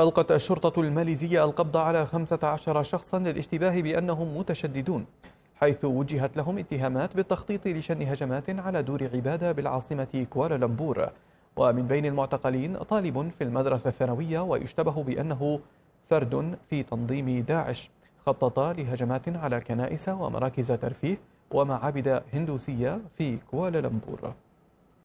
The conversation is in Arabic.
ألقت الشرطة الماليزية القبض على 15 شخصا للاشتباه بأنهم متشددون حيث وجهت لهم اتهامات بالتخطيط لشن هجمات على دور عبادة بالعاصمة كوالالمبور ومن بين المعتقلين طالب في المدرسة الثانوية ويشتبه بأنه فرد في تنظيم داعش خطط لهجمات على كنائس ومراكز ترفيه ومعابد هندوسية في كوالالمبور